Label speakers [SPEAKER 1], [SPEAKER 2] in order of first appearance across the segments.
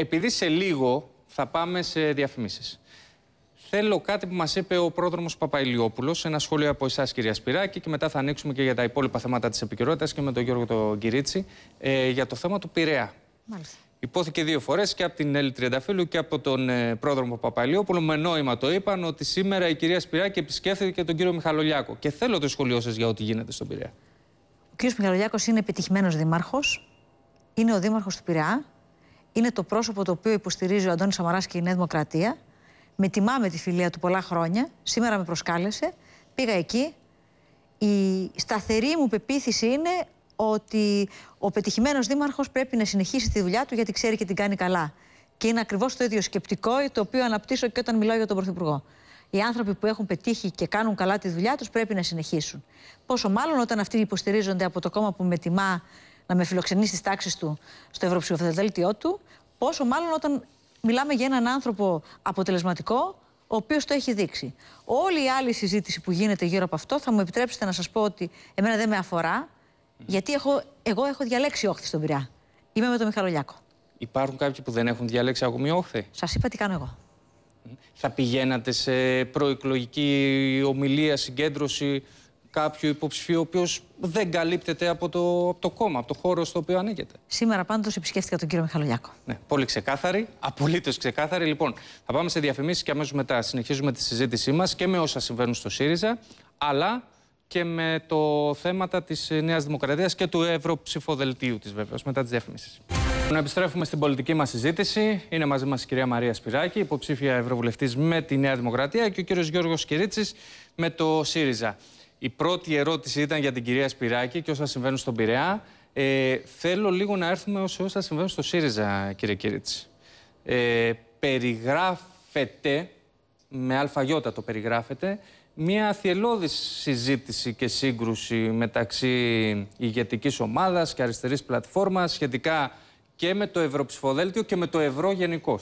[SPEAKER 1] επειδή σε λίγο θα πάμε σε διαφημίσεις. θέλω κάτι που μας είπε ο πρόδρομος Παπαϊλιόπουλος, ένα σχόλιο από εσάς κυρία Σπυράκη και μετά θα ανοίξουμε και για τα υπόλοιπα θέματα της επικαιρότητας και με τον Γιώργο τον Κυρίτσι, ε, για το θέμα του Πειραιά. Μάλιστα. Υπόθηκε δύο φορές και από την Έλλη Τριανταφύλου και από τον ε, πρόδρομο Παπαϊλιόπουλο. Με νόημα το είπαν ότι σήμερα η κυρία Σπυράκη επισκέφθηκε τον κύριο Μιχαλολιάκο. Και θέλω το σχόλιο σας για ό,τι γίνεται στον Πειραιά.
[SPEAKER 2] Ο κύριος Μιχαλολιάκος είναι επιτυχημένος δήμαρχος. Είναι ο δήμαρχος του Πειραιά είναι το πρόσωπο το οποίο υποστηρίζει ο Αντώνης Σαμαράς και η Νέα Δημοκρατία. Με τιμά με τη φιλία του πολλά χρόνια. Σήμερα με προσκάλεσε. Πήγα εκεί. Η σταθερή μου πεποίθηση είναι ότι ο πετυχημένος δήμαρχος πρέπει να συνεχίσει τη δουλειά του γιατί ξέρει και την κάνει καλά. Και είναι ακριβώς το ίδιο σκεπτικό το οποίο αναπτύσσω και όταν μιλάω για τον Πρωθυπουργό. Οι άνθρωποι που έχουν πετύχει και κάνουν καλά τη δουλειά τους πρέπει να συνεχίσουν. Πόσο μάλλον όταν αυτοί υποστηρίζονται από το κόμμα που με τιμά να με φιλοξενεί στις τάξεις του στο ευρωψηφοδέλτιό του, πόσο μάλλον όταν μιλάμε για έναν άνθρωπο αποτελεσματικό, ο οποίος το έχει δείξει. Όλη η άλλη συζήτηση που γίνεται γύρω από αυτό θα μου επιτρέψετε να σας πω ότι εμένα δεν με αφορά, γιατί έχω, εγώ έχω διαλέξει όχθη στον Πειραιά. Είμαι με τον Μιχαλολιάκο.
[SPEAKER 1] Υπάρχουν κάποιοι που δεν έχουν διαλέξει ακόμη όχθη.
[SPEAKER 2] Σας είπα τι κάνω εγώ.
[SPEAKER 1] Θα πηγαίνατε σε προεκλογική ομιλία, συγκέντρωση κάποιο υποψηφίου ο οποίος δεν καλύπτεται από το, από το κόμμα, από το χώρο στο οποίο ανήκεται.
[SPEAKER 2] Σήμερα πάντως επισκέφτηκα τον κύριο Μιχαλολιάκο.
[SPEAKER 1] Ναι, πολύ ξεκάθαρη, απολύτως ξεκάθαρη. Λοιπόν, θα πάμε σε διαφημίσεις και αμέσως μετά συνεχίζουμε τη συζήτησή μας και με όσα συμβαίνουν στο ΣΥΡΙΖΑ, αλλά και με το θέματα της ε, Νέας Δημοκρατίας και του Ευρωψηφοδελτίου της, βέβαιως μετά τις διαφημίσεις. Να επιστρέφουμε στην πολιτική μας συζήτηση. Είναι μαζί μας η κυρία Μαρία Σπυράκη, υποψήφια Ευρωβουλευτής με τη Νέα Δημοκρατία, και ο κύριος Γιώργος Κυρίτσι με το ΣΥΡΙΖΑ. Η πρώτη ερώτηση ήταν για την κυρία Σπυράκη και όσα συμβαίνουν στον Πειραιά. Ε, θέλω λίγο να έρθουμε σε όσα συμβαίνουν στο ΣΥΡΙΖΑ, κύριε Κύριτση. Ε, περιγράφεται, με αλφαγιώτα το περιγράφεται, μια θελώδης συζήτηση και σύγκρουση μεταξύ ηγετικής ομάδας και αριστερής πλατφόρμας σχετικά και με το ευρωψηφοδέλτιο και με
[SPEAKER 3] το ευρώ γενικώς.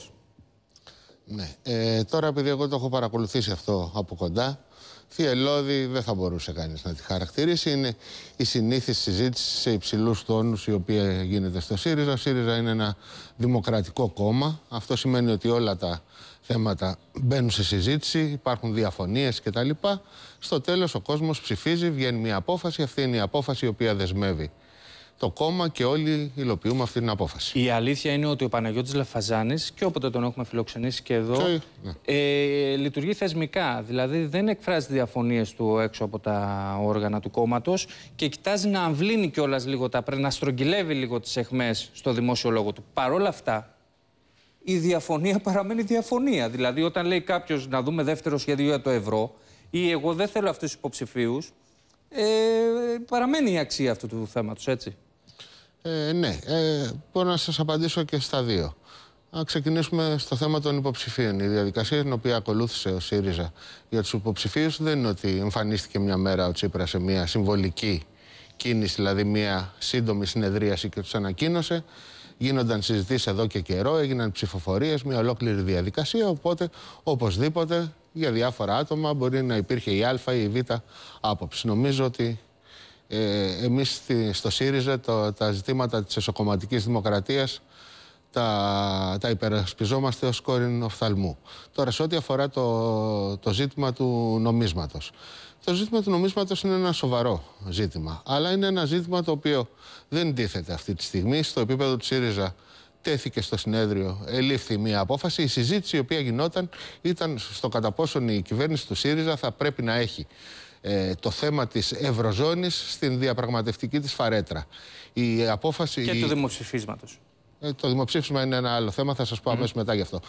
[SPEAKER 3] Ναι. Ε, τώρα επειδή εγώ το έχω παρακολουθήσει αυτό από κοντά, Θυελώδη δεν θα μπορούσε κανείς να τη χαρακτηρίσει. Είναι η συνήθιση συζήτηση σε υψηλούς τόνους η οποία γίνεται στο ΣΥΡΙΖΑ. Ο ΣΥΡΙΖΑ είναι ένα δημοκρατικό κόμμα. Αυτό σημαίνει ότι όλα τα θέματα μπαίνουν σε συζήτηση, υπάρχουν διαφωνίες κτλ. Στο τέλος ο κόσμος ψηφίζει, βγαίνει μια απόφαση. Αυτή είναι η απόφαση η οποία δεσμεύει το κόμμα και όλοι υλοποιούμε αυτή την απόφαση. Η αλήθεια είναι ότι ο Παναγιώτης
[SPEAKER 1] Λαφαζάνης και όποτε τον έχουμε φιλοξενήσει και εδώ ναι. ε, λειτουργεί θεσμικά, δηλαδή δεν εκφράζει διαφωνίες του έξω από τα όργανα του κόμματος και κοιτάζει να αμβλύνει κιόλας λίγο τα πρέπει, να στρογγυλεύει λίγο τις εχμές στο δημόσιο λόγο του. Παρ' όλα αυτά, η διαφωνία παραμένει διαφωνία. Δηλαδή, όταν λέει κάποιος να δούμε δεύτερο σχέδιο για το ευρώ ή εγώ δεν θέλω αυτούς τους υποψηφίους, ε, παραμένει η αξία αυτού του θέματος, έτσι.
[SPEAKER 3] Ε, ναι, ε, μπορώ να σας απαντήσω και στα δύο. Να ξεκινήσουμε στο θέμα των υποψηφίων. Η διαδικασία την οποία ακολούθησε ο ΣΥΡΙΖΑ για τους υποψηφίους δεν είναι ότι εμφανίστηκε μια μέρα ο Τσίπρας σε μια συμβολική κίνηση, δηλαδή μια σύντομη συνεδρίαση και τους ανακοίνωσε. Γίνονταν συζητήσεις εδώ και καιρό, έγιναν ψηφοφορίες, μια ολόκληρη διαδικασία. Οπότε, οπωσδήποτε, για διάφορα άτομα μπορεί να υπήρχε η Α ή η Β άποψη. Νομίζω ότι ε, εμείς στο ΣΥΡΙΖΑ τα ζητήματα της εσωκομματικής δημοκρατίας τα, τα υπερασπιζόμαστε ως κόρην οφθαλμού. Τώρα, σε ό,τι αφορά το, το ζήτημα του νομίσματος. Το ζήτημα του νομίσματος είναι ένα σοβαρό ζήτημα, αλλά είναι ένα ζήτημα το οποίο δεν τίθεται αυτή τη στιγμή. Στο επίπεδο του ΣΥΡΙΖΑ τέθηκε στο συνέδριο, ελήφθη μία απόφαση. Η συζήτηση η οποία γινόταν ήταν στο κατά πόσον η κυβέρνηση του ΣΥΡΙΖΑ θα πρέπει να έχει ε, το θέμα της Ευρωζώνης στην διαπραγματευτική της φαρέτρα. Η απόφαση... Και η... του δημοψηφίσματος. Ε, το δημοψήφισμα είναι ένα άλλο θέμα, θα σας πω mm. αμέσως μετά γι' αυτό.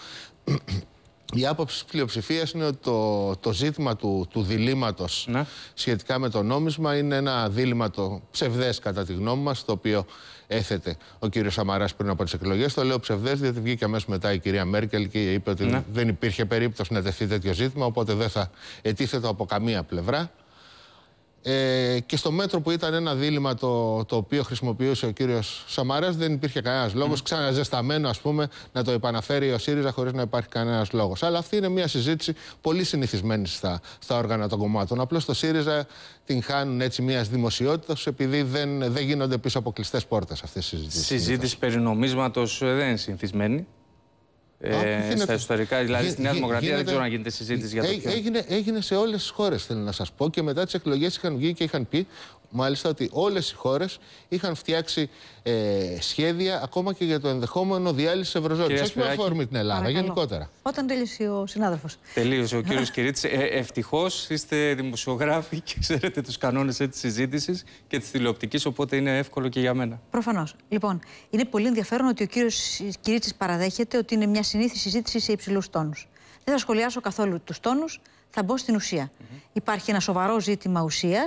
[SPEAKER 3] Η άποψη της πλειοψηφίας είναι ότι το, το ζήτημα του, του διλήμματος ναι. σχετικά με το νόμισμα είναι ένα δίλημα το ψευδές, κατά τη γνώμη μας, το οποίο έθετε ο κύριος Σαμαράς πριν από τις εκλογές. Το λέω ψευδές, διότι βγήκε αμέσως μετά η κυρία Μέρκελ και είπε ότι ναι. δεν υπήρχε περίπτωση να τεθεί τέτοιο ζήτημα, οπότε δεν θα ετίθεται από καμία πλευρά. Ε, και στο μέτρο που ήταν ένα δίλημα το, το οποίο χρησιμοποιούσε ο κύριος Σαμαράς, δεν υπήρχε κανένας λόγος. Mm. Ξαναζεσταμένο, ας πούμε, να το επαναφέρει ο ΣΥΡΙΖΑ χωρίς να υπάρχει κανένας λόγος. Αλλά αυτή είναι μια συζήτηση πολύ συνηθισμένη στα, στα όργανα των κομμάτων. Απλώς το ΣΥΡΙΖΑ την χάνουν έτσι μιας δημοσιότητας, επειδή δεν, δεν γίνονται πίσω από κλειστέ πόρτες αυτές οι συζητήσεις. Συζήτηση
[SPEAKER 1] περί νομίσματος ε, δεν είναι συνηθισμένη.
[SPEAKER 3] Ε, στα ιστορικά. Δηλαδή στη Νέα Δημοκρατία γίνεται, δεν ξέρω να γίνεται συζήτηση για το Έγινε, έγινε σε όλες τις χώρες, θέλω να σας πω. Και μετά τις εκλογές είχαν βγει και είχαν πει μάλιστα ότι όλες οι χώρες είχαν φτιάξει ε, σχέδια ακόμα και για το ενδεχόμενο διάλυση ευρωζώνης.
[SPEAKER 1] Όχι με αφορμή την
[SPEAKER 2] Ελλάδα, γενικότερα. Όταν τελείωσε ο συνάδελφος.
[SPEAKER 1] Τελείωσε ο κύριος Κυρίτης. Ε, ε είστε δημοσιογράφοι και ξέρετε τους κανόνες τη συζήτησης και της τηλεοπτικής, οπότε είναι εύκολο και για μένα.
[SPEAKER 2] Προφανώς. Λοιπόν, είναι πολύ ενδιαφέρον ότι ο κύριος Κυρίτης παραδέχεται ότι είναι μια συνήθις συζήτηση σε υψηλούς τόνους. Δεν θα σχολιάσω καθόλου τους τόνους, θα μπω στην ουσία. Υπάρχει ένα σοβαρό ζήτημα ουσίας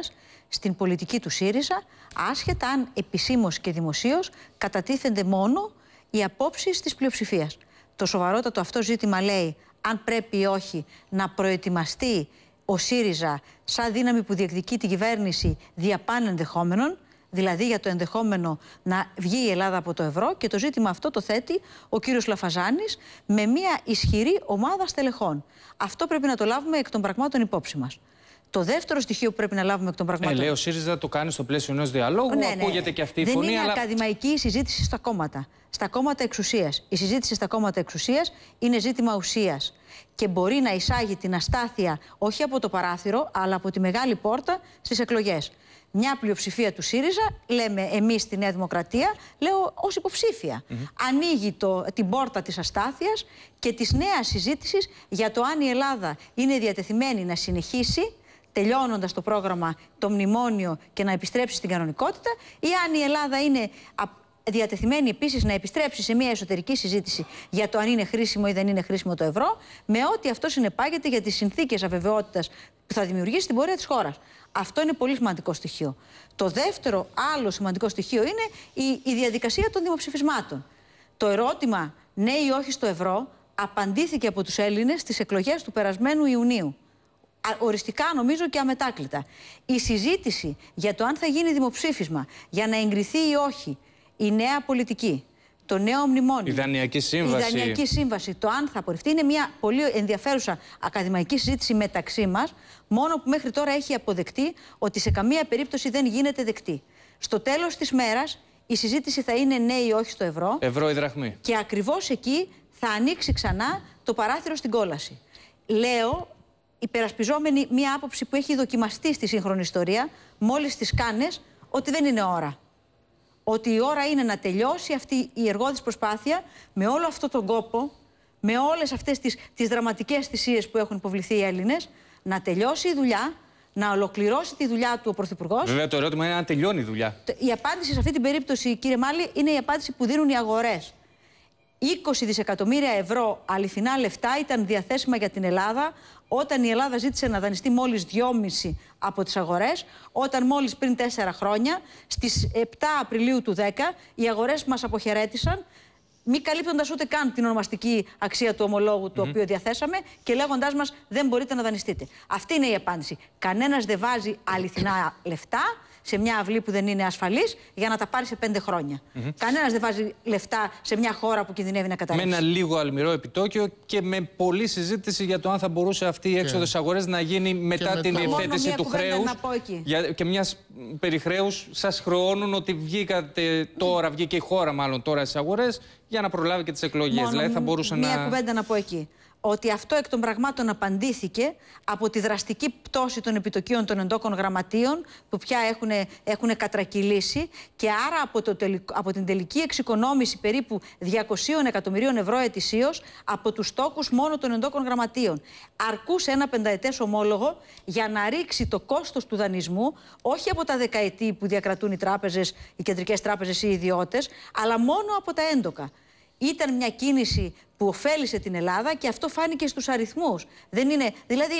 [SPEAKER 2] στην πολιτική του ΣΥΡΙΖΑ, άσχετα αν επισήμως και δημοσίως κατατίθενται μόνο οι απόψεις της πλειοψηφίας. Το σοβαρότατο αυτό ζήτημα λέει αν πρέπει ή όχι να προετοιμαστεί ο ΣΥΡΙΖΑ σαν δύναμη που διεκδικεί την κυβέρνηση πάνε ενδεχόμενων, δηλαδή για το ενδεχόμενο να βγει η Ελλάδα από το ευρώ και το ζήτημα αυτό το θέτει ο κύριος Λαφαζάνης με μια ισχυρή ομάδα στελεχών. Αυτό πρέπει να το λάβουμε εκ των πραγμάτων υπόψη μας. Το δεύτερο στοιχείο που πρέπει να λάβουμε εκ των ε, πραγμάτων. Ε, λέει ο
[SPEAKER 1] ΣΥΡΙΖΑ το κάνει στο πλαίσιο ενός διαλόγου. Ναι, ναι. Ακούγεται και αυτή η Δεν φωνή. είναι αλλά...
[SPEAKER 2] ακαδημαϊκή η συζήτηση στα κόμματα. Στα κόμματα εξουσίας. Η συζήτηση στα κόμματα εξουσίας είναι ζήτημα ουσίας. Και μπορεί να εισάγει την αστάθεια όχι από το παράθυρο, αλλά από τη μεγάλη πόρτα στις εκλογές. Μια πλειοψηφία του ΣΥΡΙΖΑ, λέμε εμείς στη Νέα Δημοκρατία, λέω ως υποψήφια. Mm Ανοίγει το, την πόρτα της αστάθειας και της νέας συζήτησης για το αν η Ελλάδα είναι διατεθειμένη να συνεχίσει τελειώνοντας το πρόγραμμα το μνημόνιο και να επιστρέψει στην κανονικότητα, ή αν η Ελλάδα είναι διατεθειμένη επίσης να επιστρέψει σε μια εσωτερική συζήτηση για το αν είναι χρήσιμο ή δεν είναι χρήσιμο το ευρώ, με ό,τι αυτό συνεπάγεται για τις συνθήκες αβεβαιότητας που θα δημιουργήσει την πορεία της χώρας. Αυτό είναι πολύ σημαντικό στοιχείο. Το δεύτερο άλλο σημαντικό στοιχείο είναι η, η διαδικασία των δημοψηφισμάτων. Το ερώτημα ναι ή όχι στο ευρώ απαντήθηκε από τους Έλληνες στις εκλογές του περασμένου Ιουνίου οριστικά νομίζω και αμετάκλητα. Η συζήτηση για το αν θα γίνει δημοψήφισμα, για να εγκριθεί ή όχι η νέα πολιτική, το νέο μνημόνιο. Η
[SPEAKER 1] Δανειακή Σύμβαση. Η Δανειακή
[SPEAKER 2] Σύμβαση. Το αν θα απορριφθεί είναι μια πολύ ενδιαφέρουσα ακαδημαϊκή συζήτηση μεταξύ μας, μόνο που μέχρι τώρα έχει αποδεκτεί ότι σε καμία περίπτωση δεν γίνεται δεκτή. Στο τέλος της μέρας, η συζήτηση θα είναι ναι ή όχι στο ευρώ.
[SPEAKER 1] Ευρώ ή δραχμή.
[SPEAKER 2] Και ακριβώς εκεί θα ανοίξει ξανά το παράθυρο στην κόλαση. Λέω υπερασπιζόμενοι μία άποψη που έχει δοκιμαστεί στη σύγχρονη ιστορία, μόλις τις κάνες, ότι δεν είναι ώρα. Ότι η ώρα είναι να τελειώσει αυτή η εργόδης προσπάθεια με όλο αυτό τον κόπο, με όλες αυτές τις, τις δραματικές θυσίες που έχουν υποβληθεί οι Έλληνες, να τελειώσει η δουλειά, να ολοκληρώσει τη δουλειά του ο Πρωθυπουργός.
[SPEAKER 1] Βέβαια, το ερώτημα είναι αν τελειώνει η δουλειά.
[SPEAKER 2] Η απάντηση σε αυτή την περίπτωση, κύριε Μάλι, είναι η απάντηση που δίνουν οι αγορές. 20 δισεκατομμύρια ευρώ αληθινά λεφτά ήταν διαθέσιμα για την Ελλάδα όταν η Ελλάδα ζήτησε να δανειστεί μόλις 2,5 από τις αγορές, όταν μόλις πριν 4 χρόνια, στις 7 Απριλίου του 10, οι αγορές μας αποχαιρέτησαν μη καλύπτοντας ούτε καν την ονομαστική αξία του ομολόγου το οποίο διαθέσαμε και λέγοντάς μας δεν μπορείτε να δανειστείτε. Αυτή είναι η απάντηση. Κανένας δεν βάζει αληθινά λεφτά σε μια αυλή που δεν είναι ασφαλής για να τα πάρει σε πέντε χρόνια. Mm Κανένας δεν βάζει λεφτά σε μια χώρα που κινδυνεύει να καταλήξει. Με ένα
[SPEAKER 1] λίγο αλμυρό επιτόκιο και με πολλή συζήτηση για το αν θα μπορούσε αυτή η έξοδο yeah. αγορέ να γίνει μετά την διευθέτηση του χρέου. Και μιας χρέου, σας χρεώνουν ότι βγήκατε τώρα, mm. βγήκε η χώρα μάλλον τώρα στις αγορές για να προλάβει και τις εκλογές. Δηλαδή θα μπορούσε να. Μια κουβέντα
[SPEAKER 2] να πω εκεί ότι αυτό εκ των πραγμάτων απαντήθηκε από τη δραστική πτώση των επιτοκίων των εντόκων γραμματείων που πια έχουν, έχουν κατρακυλήσει και άρα από, το από την τελική εξοικονόμηση περίπου 200 εκατομμυρίων ευρώ ετησίως από τους στόχους μόνο των εντόκων γραμματείων. Αρκούσε ένα πενταετές ομόλογο για να ρίξει το κόστος του δανεισμού όχι από τα δεκαετή που διακρατούν οι τράπεζες, οι κεντρικές τράπεζες ή οι ιδιώτες αλλά μόνο από τα έντοκα. Ήταν μια κίνηση που ωφέλησε την Ελλάδα και αυτό φάνηκε στους αριθμούς. Δεν είναι, δηλαδή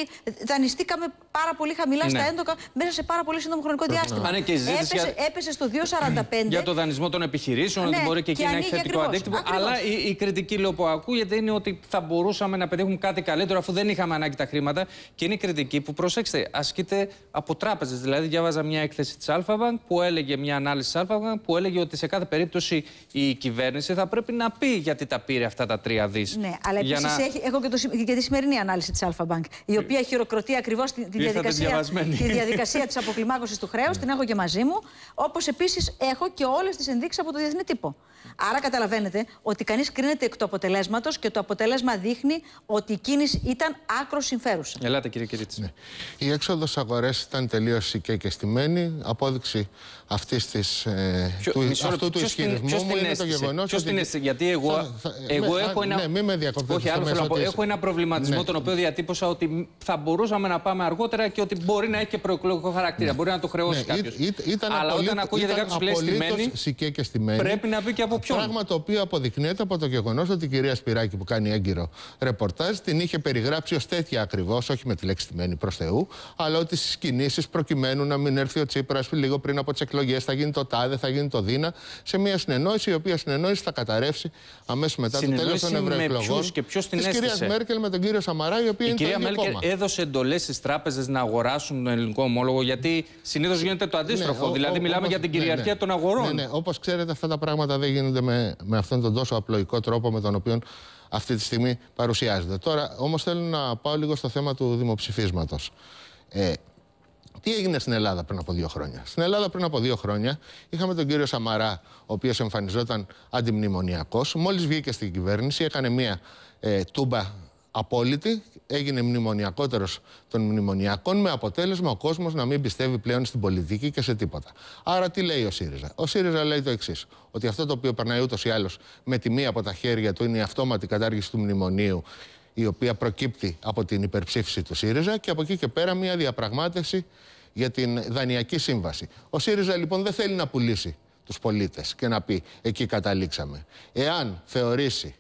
[SPEAKER 2] δανειστήκαμε πάρα πολύ χαμηλά ναι. στα έντοκα μέσα σε πάρα πολύ σύντομο χρονικό διάστημα. ναι, και έπεσε, έπεσε στο 2,45.
[SPEAKER 1] Για το δανεισμό των επιχειρήσεων, ναι, ότι μπορεί και εκεί να έχει θετικό αντίκτυπο. Αλλά η, κριτική λέω που ακούγεται είναι ότι θα μπορούσαμε να πετύχουμε κάτι καλύτερο αφού δεν είχαμε ανάγκη τα χρήματα. Και είναι η κριτική που, προσέξτε, ασκείται από τράπεζες. Δηλαδή, διάβαζα μια έκθεση της Αλφαβαν που έλεγε μια ανάλυση της Αλφαβαν που έλεγε ότι σε κάθε περίπτωση η κυβέρνηση θα πρέπει να πει γιατί τα πήρε αυτά τα τρία ναι,
[SPEAKER 2] αλλά επίση έχω και, το... και τη σημερινή ανάλυση της Αλφα-Bank, η οποία χειροκροτεί ακριβώς τη, διαδικασία, τη διαδικασία της αποκλιμάκωσης του χρέους, την έχω και μαζί μου. Όπως επίσης έχω και όλες τις ενδείξεις από το διεθνή τύπο. Άρα καταλαβαίνετε ότι κανείς κρίνεται εκ του αποτελέσματος και το αποτέλεσμα δείχνει ότι η κίνηση ήταν άκρος συμφέρουσα.
[SPEAKER 3] Ελάτε, κύριε Κυρίτσι. Ναι. Η έξοδος αγορές ήταν τελείως και κεστημένη. Απόδειξη ε, του, αυτού του ισχυρισμού είναι το γεγονό. γιατί εγώ, εγώ ναι, έχω ναι, ένα ναι, μην με Όχι, άλλο θέλω να πω. Έχω ένα
[SPEAKER 1] προβληματισμό, ναι. τον οποίο διατύπωσα ότι θα μπορούσαμε να πάμε αργότερα και ότι μπορεί να έχει και προεκλογικό χαρακτήρα. Ναι. Μπορεί να το χρεώσει ναι. κάποιος. Αλλά όταν ακούγεται κάποιος που λέει
[SPEAKER 3] στημένη, πρέπει να βγει και από ποιον. Πράγμα το οποίο αποδεικνύεται από το γεγονός ότι η κυρία Σπυράκη που κάνει έγκυρο ρεπορτάζ την είχε περιγράψει ως τέτοια ακριβώς, όχι με τη λέξη στημένη προς Θεού, αλλά ότι στις κινήσεις προκειμένου να μην έρθει ο Τσίπρας λίγο πριν από τις εκλογές θα γίνει το τάδε, θα γίνει το δίνα, σε μια συνεννόηση η οποία συνεννόηση θα καταρρεύσει αμέσως μετά το τέλος των ευρωεκλογών. και ποιος την κυρία Μέρκελ με τον κύριο Σαμαρά, η οποία η είναι κυρία έδωσε εντολές στις τράπεζες
[SPEAKER 1] να αγοράσουν τον ελληνικό ομόλογο, γιατί συνήθως γίνεται το αντίστροφο. Ναι, δηλαδή, μιλάμε για την κυριαρχία ναι, ναι. των αγορών. Ναι, ναι.
[SPEAKER 3] Όπως ξέρετε, αυτά τα πράγματα δεν γίνονται με, με αυτόν τον τόσο απλοϊκό τρόπο με τον οποίο αυτή τη στιγμή παρουσιάζεται. Τώρα, όμως, θέλω να πάω λίγο στο θέμα του δημοψηφίσματος. Ε, τι έγινε στην Ελλάδα πριν από δύο χρόνια. Στην Ελλάδα πριν από δύο χρόνια είχαμε τον κύριο Σαμαρά, ο οποίος εμφανιζόταν αντιμνημονιακός. Μόλις βγήκε στην κυβέρνηση, έκανε μία ε, τούμπα απόλυτη, έγινε μνημονιακότερος των μνημονιακών, με αποτέλεσμα ο κόσμος να μην πιστεύει πλέον στην πολιτική και σε τίποτα. Άρα, τι λέει ο ΣΥΡΙΖΑ. Ο ΣΥΡΙΖΑ λέει το εξής: Ότι αυτό το οποίο περνάει ούτως ή άλλως με τη μία από τα χέρια του είναι η αυτόματη κατάργηση του μνημονίου η οποία προκύπτει από την υπερψήφιση του ΣΥΡΙΖΑ και από εκεί και πέρα μια διαπραγμάτευση για την δανειακή σύμβαση. Ο ΣΥΡΙΖΑ λοιπόν δεν θέλει να πουλήσει τους πολίτες και να πει εκεί καταλήξαμε. Εάν θεωρήσει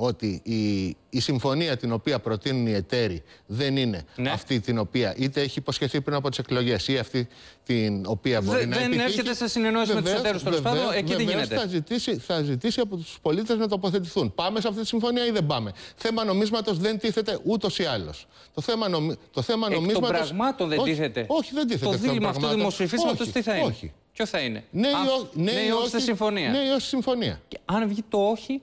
[SPEAKER 3] ότι η, η συμφωνία την οποία προτείνουν οι εταίροι δεν είναι ναι. αυτή την οποία είτε έχει υποσχεθεί πριν από τις εκλογές ή αυτή την οποία μπορεί να επιτύχει. Δεν έρχεται σε συνεννόηση με τους εταίρου τέλο πάντων. Εκεί τι γίνεται. Θα ζητήσει, θα ζητήσει από τους πολίτες να τοποθετηθούν. Πάμε σε αυτή τη συμφωνία ή δεν πάμε. Θέμα νομίσματος δεν τίθεται ούτως ή άλλως. Το θέμα, νομι... το θέμα Των πραγμάτων δεν τίθεται. Όχι, δεν τίθεται. Το δίλημα αυτό δημοσιοφίσματο τι θα είναι. Όχι. Ποιο θα είναι. Ναι ή όχι συμφωνία. Ναι όχι στη συμφωνία. Αν βγει το όχι,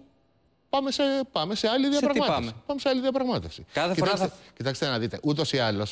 [SPEAKER 3] πάμε σε, πάμε σε άλλη διαπραγμάτευση. Σε πάμε? πάμε σε άλλη διαπραγμάτευση. Κάθε κοιτάξτε, φορά θα... κοιτάξτε να δείτε, ούτως ή άλλως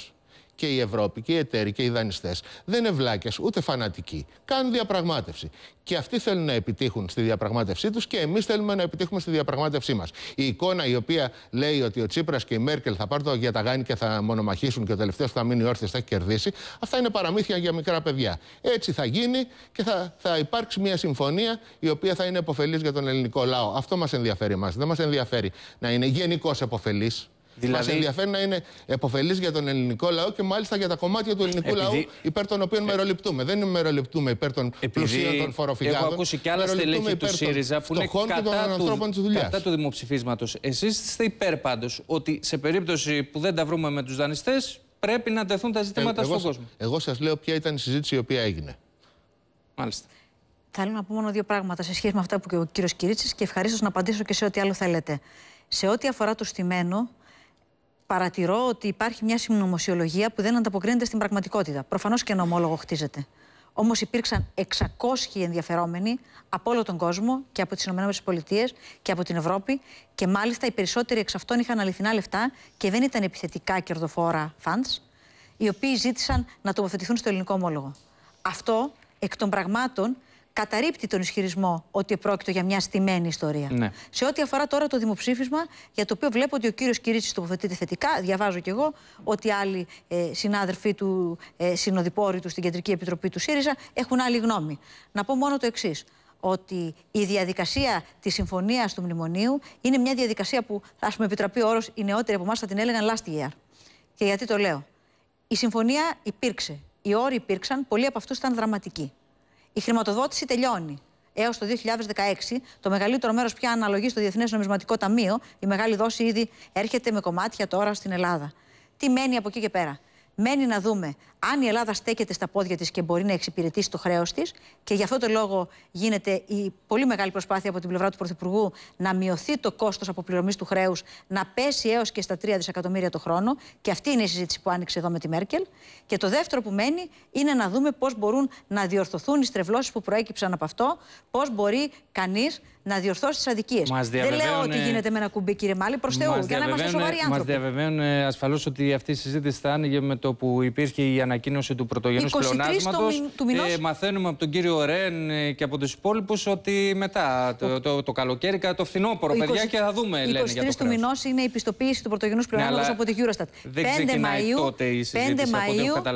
[SPEAKER 3] και οι Ευρώπη και οι εταίροι και οι δανειστές δεν είναι βλάκες ούτε φανατικοί. Κάνουν διαπραγμάτευση. Και αυτοί θέλουν να επιτύχουν στη διαπραγμάτευσή τους και εμείς θέλουμε να επιτύχουμε στη διαπραγμάτευσή μας. Η εικόνα η οποία λέει ότι ο Τσίπρας και η Μέρκελ θα πάρουν το αγιαταγάνι και θα μονομαχήσουν και ο τελευταίος που θα μείνει όρθιος θα έχει κερδίσει, αυτά είναι παραμύθια για μικρά παιδιά. Έτσι θα γίνει και θα, θα υπάρξει μια συμφωνία η οποία θα είναι επωφελής για τον ελληνικό λαό. Αυτό μας ενδιαφέρει εμάς. Δεν μας ενδιαφέρει να είναι γενικώς επωφελής. Δηλαδή... Μας ενδιαφέρει να είναι επωφελής για τον ελληνικό λαό και μάλιστα για τα κομμάτια του ελληνικού επειδή... λαού υπέρ των οποίων ε... μεροληπτούμε. Δεν μεροληπτούμε υπέρ των επειδή... πλουσίων των φοροφυγάδων. Έχω ακούσει κι άλλα στελέχη του ΣΥΡΙΖΑ που είναι κατά, και των ανθρώπων της δουλειάς. κατά του
[SPEAKER 1] δημοψηφίσματος. Εσείς είστε υπέρ πάντως ότι σε περίπτωση που δεν τα βρούμε με τους δανειστές,
[SPEAKER 3] πρέπει να τεθούν τα ζητήματα ε, στον κόσμο. Εγώ σας λέω ποια ήταν η συζήτηση η οποία έγινε.
[SPEAKER 2] Μάλιστα. Θέλω να πω μόνο δύο πράγματα σε σχέση με αυτά που και ο κύριος Κυρίτσης και ευχαρίστως να απαντήσω και σε ό,τι άλλο θέλετε. Σε ό,τι αφορά το στημένο, παρατηρώ ότι υπάρχει μια συνωμοσιολογία που δεν ανταποκρίνεται στην πραγματικότητα. Προφανώς και ένα ομόλογο χτίζεται. Όμως υπήρξαν 600 ενδιαφερόμενοι από όλο τον κόσμο και από τις ΗΠΑ και από την Ευρώπη. Και μάλιστα οι περισσότεροι εξ αυτών είχαν αληθινά λεφτά και δεν ήταν επιθετικά κερδοφόρα funds, οι οποίοι ζήτησαν να τοποθετηθούν στο ελληνικό ομόλογο. Αυτό εκ των πραγμάτων καταρρύπτει τον ισχυρισμό ότι πρόκειται για μια στημένη ιστορία. Ναι. Σε ό,τι αφορά τώρα το δημοψήφισμα, για το οποίο βλέπω ότι ο κύριος Κυρίτσι τοποθετείται θετικά, διαβάζω κι εγώ ότι άλλοι ε, συνάδελφοί του, ε, συνοδοιπόροι του στην Κεντρική Επιτροπή του ΣΥΡΙΖΑ έχουν άλλη γνώμη. Να πω μόνο το εξής ότι η διαδικασία της συμφωνίας του μνημονίου είναι μια διαδικασία που, ας πούμε επιτραπεί ο όρος, οι νεότεροι από εμάς θα την έλεγαν last year. Και γιατί το λέω. Η συμφωνία υπήρξε. Οι όροι υπήρξαν, πολλοί από αυτούς ήταν δραματικοί η χρηματοδότηση τελειώνει. Έως το 2016, το μεγαλύτερο μέρος πια αναλογεί στο Διεθνές Νομισματικό Ταμείο. Η μεγάλη δόση ήδη έρχεται με κομμάτια τώρα στην Ελλάδα. Τι μένει από εκεί και πέρα. Μένει να δούμε αν η Ελλάδα στέκεται στα πόδια της και μπορεί να εξυπηρετήσει το χρέος της. Και γι' αυτό το λόγο γίνεται η πολύ μεγάλη προσπάθεια από την πλευρά του Πρωθυπουργού να μειωθεί το κόστος αποπληρωμής του χρέους, να πέσει έως και στα 3 δισεκατομμύρια το χρόνο. Και αυτή είναι η συζήτηση που άνοιξε εδώ με τη Μέρκελ. Και το δεύτερο που μένει είναι να δούμε πώς μπορούν να διορθωθούν οι στρεβλώσεις που προέκυψαν από αυτό, πώς μπορεί κανείς να διορθώσεις τι αδικίε. Δεν λέω ότι γίνεται με ένα κουμπί, κύριε Μάλη, προς Θεού, για να είμαστε σοβαροί άνθρωποι.
[SPEAKER 1] Μα διαβεβαίουν ασφαλώς ότι αυτή η συζήτηση θα άνοιγε με το που υπήρχε η ανακοίνωση του πρωτογενούς πλεονάσματο. Ε, μαθαίνουμε από τον κύριο Ρεν ε, και από τους υπόλοιπους ότι μετά το, το, το, το καλοκαίρι, κατά το φθινόπωρο, 20... παιδιά, και θα δούμε. 23 λένε, το του μηνός
[SPEAKER 2] είναι η πιστοποίηση του πρωτογενούς ναι, πλεονάσματος από τη Eurostat. Δεν 5 Τότε η συζήτηση 5 Μαΐου, 5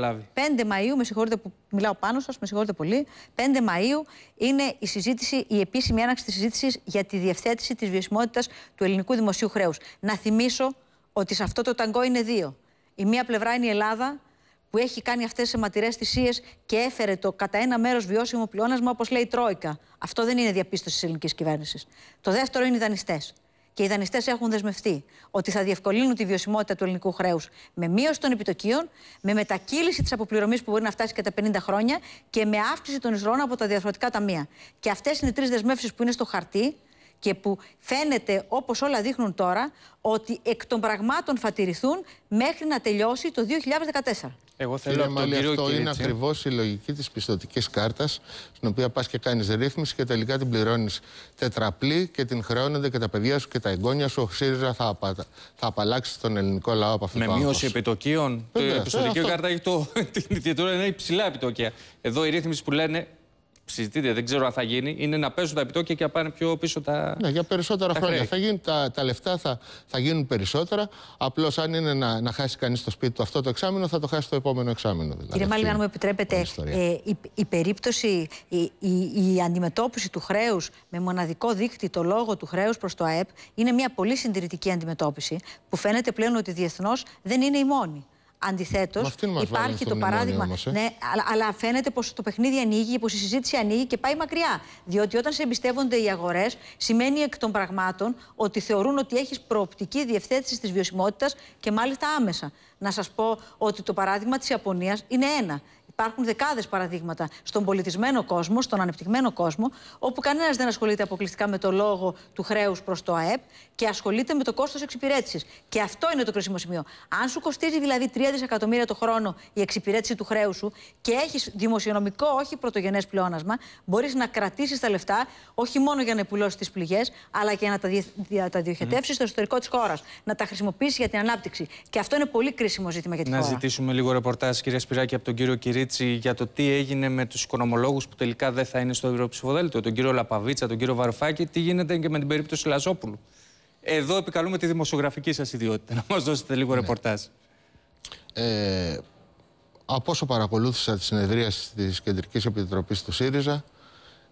[SPEAKER 2] Μαΐου, με συγχωρείτε που μιλάω πάνω σας, με συγχωρείτε πολύ, 5 Μαου είναι η συζήτηση, η επίσημη άναξη της συζήτησης για τη διευθέτηση της βιωσιμότητας του ελληνικού δημοσίου χρέους. Να θυμίσω ότι σε αυτό το ταγκό είναι δύο. Η μία πλευρά είναι η Ελλάδα, που έχει κάνει αυτές τις αιματηρές θυσίες και έφερε το κατά ένα μέρος βιώσιμο πλεόνασμα, όπως λέει η Τρόικα. Αυτό δεν είναι διαπίστωση της ελληνικής κυβέρνησης. Το δεύτερο είναι οι δανειστές και οι δανειστές έχουν δεσμευτεί ότι θα διευκολύνουν τη βιωσιμότητα του ελληνικού χρέους με μείωση των επιτοκίων, με μετακύληση της αποπληρωμής που μπορεί να φτάσει και τα 50 χρόνια και με αύξηση των εισρώων από τα διαφορετικά ταμεία. Και αυτές είναι οι τρεις δεσμεύσεις που είναι στο χαρτί και που φαίνεται, όπως όλα δείχνουν τώρα, ότι εκ των πραγμάτων θα τηρηθούν μέχρι να τελειώσει το 2014. Εγώ θέλω Κύριε Μάλη, αυτό είναι ακριβώς
[SPEAKER 3] η λογική της πιστοτικής κάρτας, στην οποία πας και κάνεις ρύθμιση και τελικά την πληρώνεις τετραπλή και την χρεώνονται και τα παιδιά σου και τα εγγόνια σου. Ο ΣΥΡΙΖΑ θα, απα... απαλλάξει τον ελληνικό λαό από αυτό Με το μείωση επιτοκίων. Η πιστοτική
[SPEAKER 1] κάρτα έχει το... είναι υψηλά επιτοκία. Εδώ η ρύθμιση που λένε Συζητείτε, δεν ξέρω αν θα γίνει, είναι να παίζουν τα επιτόκια και να πάνε πιο πίσω τα. Ναι,
[SPEAKER 3] για περισσότερα χρόνια. Θα γίνει, τα, τα λεφτά θα, θα γίνουν περισσότερα. Απλώς αν είναι να, να χάσει κανείς το σπίτι του αυτό το εξάμεινο, θα το χάσει το επόμενο εξάμεινο. Δηλαδή, Κύριε
[SPEAKER 2] Μάλιν, αν μου επιτρέπετε, ε, η, η, περίπτωση, η, η, η αντιμετώπιση του χρέους με μοναδικό δείκτη το λόγο του χρέους προς το ΑΕΠ είναι μια πολύ συντηρητική αντιμετώπιση που φαίνεται πλέον ότι διεθνώς δεν είναι η μόνη. Αντιθέτως, υπάρχει το παράδειγμα. Ε. ναι, αλλά, αλλά φαίνεται πως το παιχνίδι ανοίγει, πως η συζήτηση ανοίγει και πάει μακριά. Διότι όταν σε εμπιστεύονται οι αγορές, σημαίνει εκ των πραγμάτων ότι θεωρούν ότι έχεις προοπτική διευθέτηση της βιωσιμότητας και μάλιστα άμεσα. Να σας πω ότι το παράδειγμα της Ιαπωνίας είναι ένα. Υπάρχουν δεκάδες παραδείγματα στον πολιτισμένο κόσμο, στον ανεπτυγμένο κόσμο, όπου κανένας δεν ασχολείται αποκλειστικά με το λόγο του χρέους προς το ΑΕΠ και ασχολείται με το κόστος εξυπηρέτησης. Και αυτό είναι το κρίσιμο σημείο. Αν σου κοστίζει δηλαδή 3 δισεκατομμύρια το χρόνο η εξυπηρέτηση του χρέους σου και έχεις δημοσιονομικό, όχι πρωτογενές πλεόνασμα, μπορείς να κρατήσεις τα λεφτά όχι μόνο για να επουλώσεις τις πληγές, αλλά και να τα, δια... διοχετεύσεις mm. στο εσωτερικό της χώρας. Να τα χρησιμοποιήσεις για την ανάπτυξη. Και αυτό είναι πολύ κρίσιμο ζήτημα για την να χώρα. Να
[SPEAKER 1] ζητήσουμε λίγο ρεπορτάζ, κυρία Σπυράκη, από τον κύριο Κυρίτη για το τι έγινε με τους οικονομολόγους που τελικά δεν θα είναι στο ευρωψηφοδέλτιο, τον κύριο Λαπαβίτσα, τον κύριο Βαρουφάκη, τι γίνεται και με την περίπτωση Λαζόπουλου. Εδώ επικαλούμε τη δημοσιογραφική σας ιδιότητα. Να μας δώσετε λίγο ναι. ρεπορτάζ.
[SPEAKER 3] Ε, από όσο παρακολούθησα τη συνεδρία της Κεντρικής Επιτροπής του ΣΥΡΙΖΑ,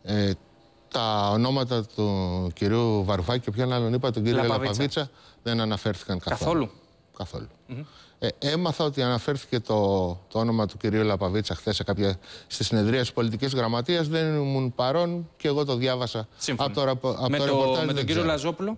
[SPEAKER 3] ε, τα ονόματα του κυρίου Βαρουφάκη και ποιον άλλον είπα, τον κύριο Λαπαβίτσα, δεν αναφέρθηκαν καθόλου. καθόλου καθολου Ε, έμαθα ότι αναφέρθηκε το, το όνομα του κυρίου Λαπαβίτσα χθες στη συνεδρία της πολιτικής γραμματείας. Δεν ήμουν παρόν και εγώ το διάβασα Σύμφωνα. από το, από με το, το Με τον κύριο Λαζόπουλο.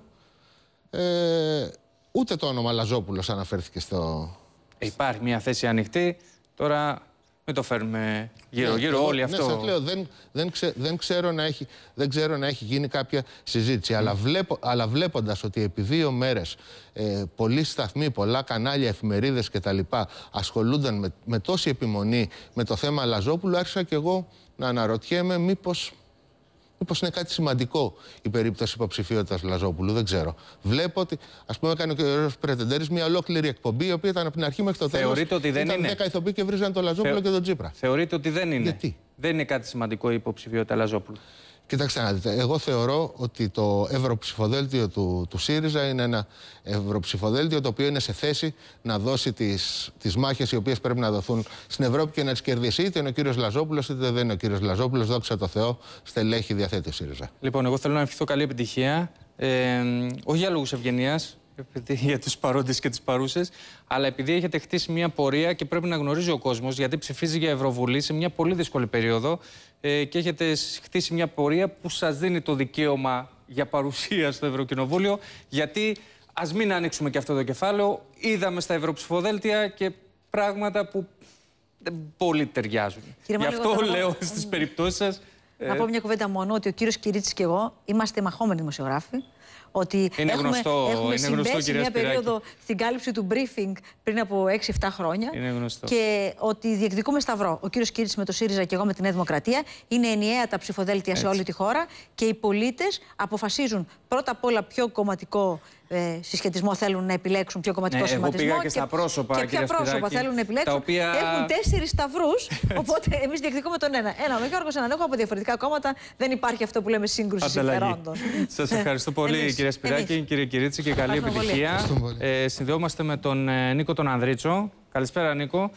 [SPEAKER 3] Ε, ούτε το όνομα Λαζόπουλος αναφέρθηκε στο. Ε, υπάρχει μια
[SPEAKER 1] θέση ανοιχτή. Τώρα μην το φέρνουμε γύρω-γύρω ναι, όλοι αυτό. Ναι,
[SPEAKER 3] δεν, δεν, δεν, ξέρω να έχει, δεν ξέρω να έχει γίνει κάποια συζήτηση. Αλλά, βλέπω, αλλά βλέποντας ότι επί δύο μέρες ε, πολλοί σταθμοί, πολλά κανάλια, εφημερίδες κτλ. ασχολούνταν με, με τόση επιμονή με το θέμα Λαζόπουλου, άρχισα και εγώ να αναρωτιέμαι μήπως Μήπως είναι κάτι σημαντικό η περίπτωση υποψηφιότητας Λαζόπουλου, δεν ξέρω. Βλέπω ότι, ας πούμε, έκανε ο κ. Πρετεντέρης μια ολόκληρη εκπομπή, η οποία ήταν από την αρχή μέχρι το τέλος. Θεωρείτε ότι δεν ήταν είναι. 10 και βρίζαν τον Λαζόπουλο και τον Τζίπρα. Θεωρείτε ότι δεν είναι. Γιατί? Δεν είναι κάτι σημαντικό
[SPEAKER 1] η υποψηφιότητα Λαζόπουλου.
[SPEAKER 3] Κοιτάξτε να δείτε, εγώ θεωρώ ότι το ευρωψηφοδέλτιο του, του ΣΥΡΙΖΑ είναι ένα ευρωψηφοδέλτιο το οποίο είναι σε θέση να δώσει τις, τις μάχες οι οποίες πρέπει να δοθούν στην Ευρώπη και να τις κερδίσει είτε είναι ο κύριος Λαζόπουλος είτε δεν είναι ο κύριος Λαζόπουλος, δόξα τω Θεώ, στελέχη διαθέτει ο ΣΥΡΙΖΑ.
[SPEAKER 1] Λοιπόν, εγώ θέλω να ευχηθώ καλή επιτυχία, ε, όχι για λόγους ευγενίας, επειδή, για τους παρόντες και τις παρούσες, αλλά επειδή έχετε χτίσει μια πορεία και πρέπει να γνωρίζει ο κόσμος, γιατί ψηφίζει για Ευρωβουλή σε μια πολύ δύσκολη περίοδο ε, και έχετε χτίσει μια πορεία που σας δίνει το δικαίωμα για παρουσία στο Ευρωκοινοβούλιο. Γιατί ας μην ανοίξουμε και αυτό το κεφάλαιο. Είδαμε στα ευρωψηφοδέλτια και πράγματα που δεν πολύ ταιριάζουν. Γι' αυτό λέω στις περιπτώσεις σας
[SPEAKER 2] να πω μια κουβέντα μόνο ότι ο κύριος Κυρίτης και εγώ είμαστε μαχόμενοι δημοσιογράφοι. Ότι είναι έχουμε, γνωστό, έχουμε είναι γνωστό, μια περίοδο στην κάλυψη του briefing πριν από 6-7 χρόνια. Και ότι διεκδικούμε σταυρό. Ο κύριος Κυρίτης με το ΣΥΡΙΖΑ και εγώ με τη Νέα Δημοκρατία. Είναι ενιαία τα ψηφοδέλτια σε όλη τη χώρα και οι πολίτες αποφασίζουν πρώτα απ' όλα ποιο κομματικό ε, συσχετισμό θέλουν να επιλέξουν, ποιο κομματικό ναι, σχηματισμό. και, στα πρόσωπα, και, ποια πρόσωπα Σπυράκη, θέλουν να επιλέξουν. οποία... Έχουν τέσσερις σταυρούς, οπότε εμείς διεκδικούμε τον ένα. Ένα με Γιώργος, έναν έχω από διαφορετικά κόμματα. Δεν υπάρχει αυτό που λέμε σύγκρουση συμφερόντων.
[SPEAKER 1] Σας ευχαριστώ πολύ, εμείς. κυρία Σπυράκη, εμείς. κύριε Κυρίτσι, και καλή επιτυχία. Ε, συνδεόμαστε με τον ε, Νίκο τον Ανδρίτσο. Καλησπέρα, Νίκο.